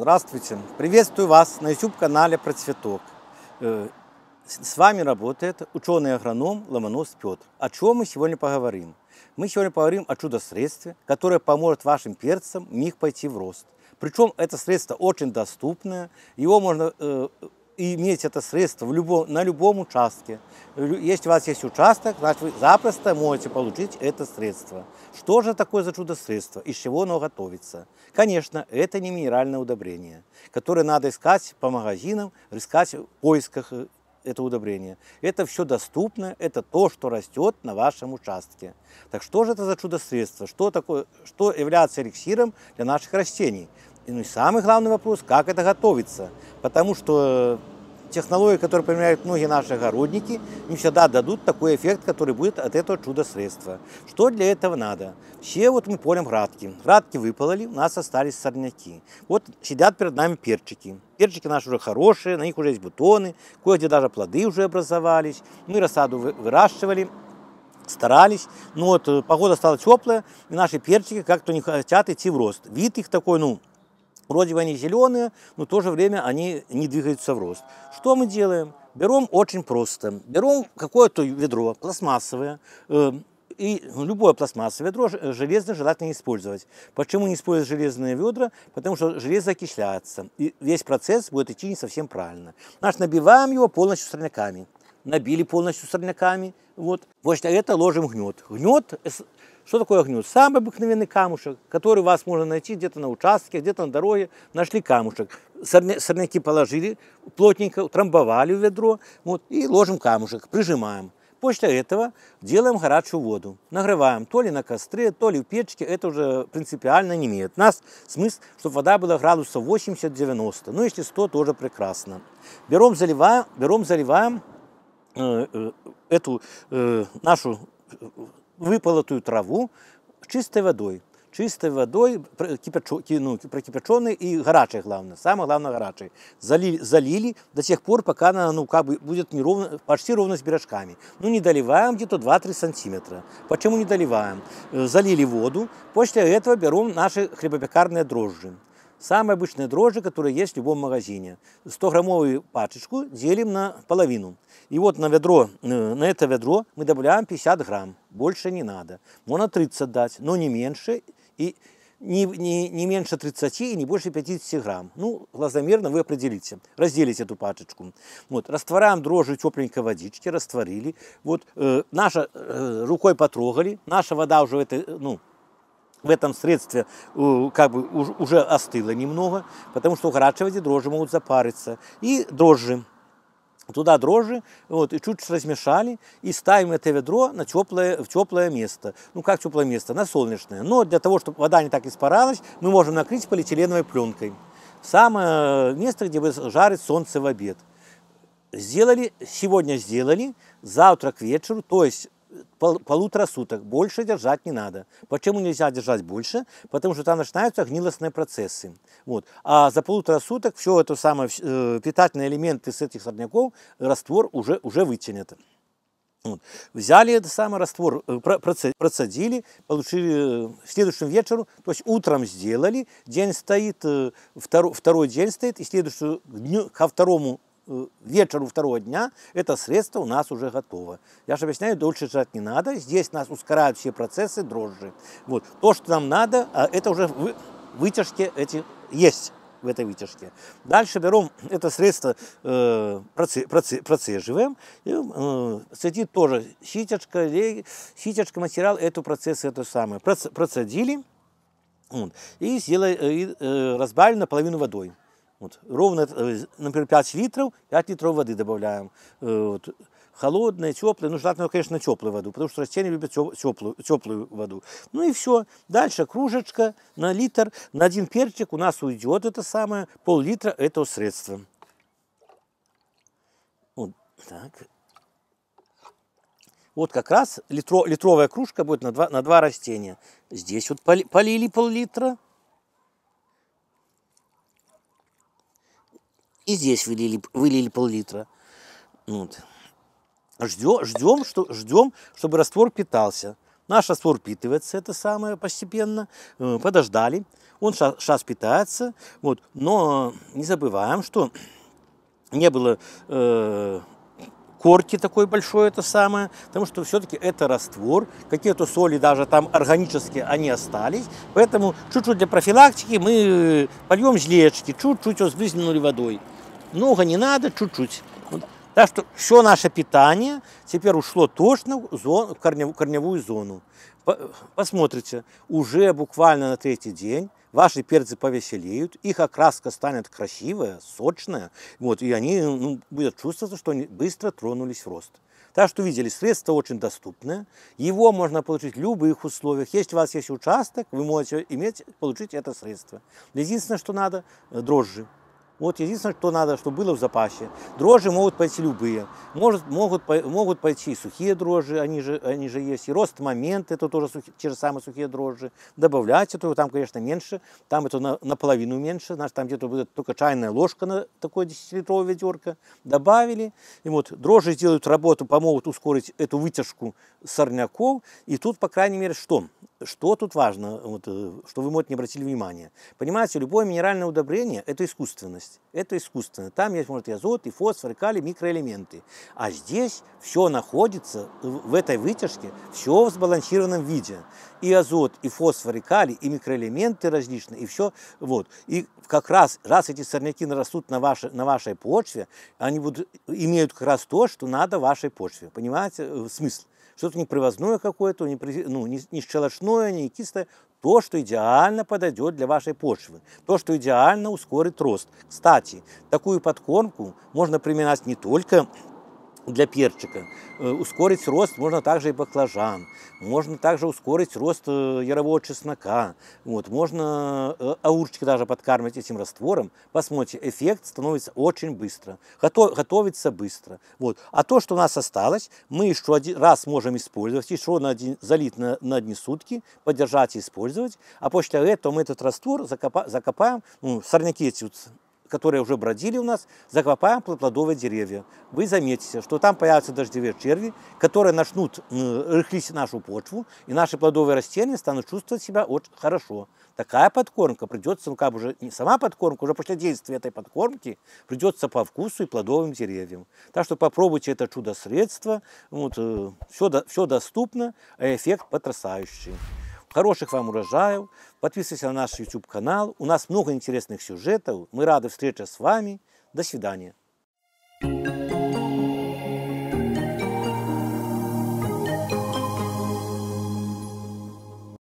Здравствуйте! Приветствую вас на YouTube-канале Процветок. Э, с вами работает ученый-агроном Ломонос Петр. О чем мы сегодня поговорим? Мы сегодня поговорим о чудо-средстве, которое поможет вашим перцам в них пойти в рост. Причем это средство очень доступное, его можно э, иметь это средство в любом, на любом участке. Если у вас есть участок, значит, вы запросто можете получить это средство. Что же такое за чудо-средство? Из чего оно готовится? Конечно, это не минеральное удобрение, которое надо искать по магазинам, искать в поисках э, это удобрение. Это все доступно, это то, что растет на вашем участке. Так что же это за чудо-средство? Что, такое, что является эликсиром для наших растений? И, ну и самый главный вопрос, как это готовится? Потому что технологии, которые применяют многие наши огородники, не всегда дадут такой эффект, который будет от этого чудо-средства. Что для этого надо? Все вот мы полем градки. Градки выпололи, у нас остались сорняки. Вот сидят перед нами перчики. Перчики наши уже хорошие, на них уже есть бутоны, кое-где даже плоды уже образовались. Мы рассаду выращивали, старались. Но вот э, погода стала теплая, и наши перчики как-то не хотят идти в рост. Вид их такой, ну, Вроде бы они зеленые, но в то же время они не двигаются в рост. Что мы делаем? Берем очень просто. Берем какое-то ведро пластмассовое, э, и любое пластмассовое ведро э, железное желательно не использовать. Почему не использовать железные ведра? Потому что железо окисляется, и весь процесс будет идти не совсем правильно. Наш набиваем его полностью сорняками. Набили полностью сорняками, вот. Вот это ложим гнет. Гнет что такое огнюд? Самый обыкновенный камушек, который у вас можно найти где-то на участке, где-то на дороге. Нашли камушек, сорняки положили плотненько, утрамбовали в ведро вот, и ложим камушек, прижимаем. После этого делаем горячую воду, нагреваем то ли на костре, то ли в печке, это уже принципиально не имеет. нас смысл, чтобы вода была градусов 80-90, ну если 100, тоже прекрасно. Берем, заливаем, берем, заливаем э, э, эту э, нашу э, выполотую траву чистой водой. Чистой водой, ну, прокипяченной и горячей, главное. Самое главное, горячей. Залили, залили до тех пор, пока она ну, как бы будет неровно, почти ровно с пирожками. Ну, не доливаем где-то 2-3 сантиметра. Почему не доливаем? Э, залили воду. После этого берем наши хлебопекарные дрожжи. Самые обычные дрожжи, которые есть в любом магазине. 100-граммовую пачечку делим на половину. И вот на, ведро, э, на это ведро мы добавляем 50 грамм. Больше не надо. Можно 30 дать, но не меньше. И не, не, не меньше 30 и не больше 50 грамм. Ну, глазомерно вы определите, разделите эту пачечку. Вот, растворяем дрожжи тепленькой водички, растворили. Вот, э, наша, э, рукой потрогали, наша вода уже в этой, э, ну, в этом средстве э, как бы уже остыло немного, потому что укорачивать и дрожжи могут запариться. И дрожжи. Туда дрожжи, вот, и чуть размешали, и ставим это ведро на теплое, в теплое место. Ну, как теплое место? На солнечное. Но для того, чтобы вода не так испаралась, мы можем накрыть полиэтиленовой пленкой. Самое место, где вы жарить солнце в обед. Сделали, сегодня сделали, завтра к вечеру, то есть пол, полутора суток. Больше держать не надо. Почему нельзя держать больше? Потому что там начинаются гнилостные процессы. Вот. А за полутора суток все это самое, э, питательные элементы с этих сорняков, раствор уже, уже вытянет. Вот. Взяли этот самый раствор, э, процедили, получили э, следующим вечером то есть утром сделали, день стоит, э, второй, второй день стоит, и следующую дню, ко второму Э, вечеру второго дня это средство у нас уже готово. Я же объясняю, дольше ждать не надо. Здесь нас ускоряют все процессы дрожжи. Вот. То, что нам надо, а, это уже в вытяжке эти есть в этой вытяжке. Дальше берем это средство, э, проце, проце, процеживаем. И, э, садит тоже ситечка, ситечка, материал, Эту процесс, это самое. Проц, процедили вот, и, сделали, и э, разбавили наполовину водой. Вот. Ровно, э, например, 5 литров, 5 литров воды добавляем. Э, вот. Холодное, теплое, ну, желательно, конечно, теплую воду, потому что растения любят теплую, теплую воду. Ну и все. Дальше кружечка на литр, на один перчик у нас уйдет это самое, пол-литра этого средства. Вот так. Вот как раз литро, литровая кружка будет на два, на два растения. Здесь вот полили пол-литра. И здесь вылили, вылили пол-литра. Вот. Ждем, ждем, что, ждем, чтобы раствор питался. Наш раствор впитывается, это самое постепенно. Э, подождали. Он сейчас питается. Вот. Но не забываем, что не было э, корки такой большой, это самое, потому что все-таки это раствор, какие-то соли даже там органические, они остались, поэтому чуть-чуть для профилактики мы польем жлечки, чуть-чуть сбрызнули водой. Много не надо, чуть-чуть. Так что все наше питание теперь ушло точно в, зону, в корневую, зону. Посмотрите, уже буквально на третий день ваши перцы повеселеют, их окраска станет красивая, сочная, вот, и они ну, будут чувствовать, что они быстро тронулись в рост. Так что видели, средство очень доступное, его можно получить в любых условиях. Если у вас есть участок, вы можете иметь, получить это средство. Единственное, что надо, э, дрожжи. Вот единственное, что надо, чтобы было в запасе. Дрожжи могут пойти любые. Может, могут, могут пойти сухие дрожжи, они же, они же есть. И рост момент, это тоже сухи, те же самые сухие дрожжи. Добавлять это, там, конечно, меньше. Там это на, наполовину меньше. Значит, там где-то будет только чайная ложка на такое 10-литровое ведерко. Добавили. И вот дрожжи сделают работу, помогут ускорить эту вытяжку сорняков. И тут, по крайней мере, что? Что тут важно, вот, э, что вы, может, не обратили внимания? Понимаете, любое минеральное удобрение – это искусственность. Это искусственно. Там есть, может, и азот, и фосфор, и калий, микроэлементы. А здесь все находится в этой вытяжке, все в сбалансированном виде. И азот, и фосфор, и калий, и микроэлементы различные, и все. Вот. И как раз, раз эти сорняки нарастут на, вашей на вашей почве, они будут, имеют как раз то, что надо вашей почве. Понимаете э, смысл? что-то непривозное какое-то, непри... ну, не, не щелочное, не кислое, то, что идеально подойдет для вашей почвы, то, что идеально ускорит рост. Кстати, такую подкормку можно применять не только для перчика. Э, ускорить рост можно также и баклажан, можно также ускорить рост э, ярового чеснока, вот, можно огурчики э, даже подкармливать этим раствором. Посмотрите, эффект становится очень быстро, готовится быстро. Вот. А то, что у нас осталось, мы еще один раз можем использовать, еще на один, залить на, на одни сутки, подержать и использовать. А после этого мы этот раствор закопа, закопаем, ну, сорняки эти вот которые уже бродили у нас, закопаем плодовые деревья. Вы заметите, что там появятся дождевые черви, которые начнут рыхлить нашу почву, и наши плодовые растения станут чувствовать себя очень хорошо. Такая подкормка придется, ну как бы уже не сама подкормка, уже после действия этой подкормки придется по вкусу и плодовым деревьям. Так что попробуйте это чудо-средство, вот, все, э, все доступно, а эффект потрясающий. Хороших вам урожаев. Подписывайтесь на наш YouTube-канал. У нас много интересных сюжетов. Мы рады встрече с вами. До свидания. thank you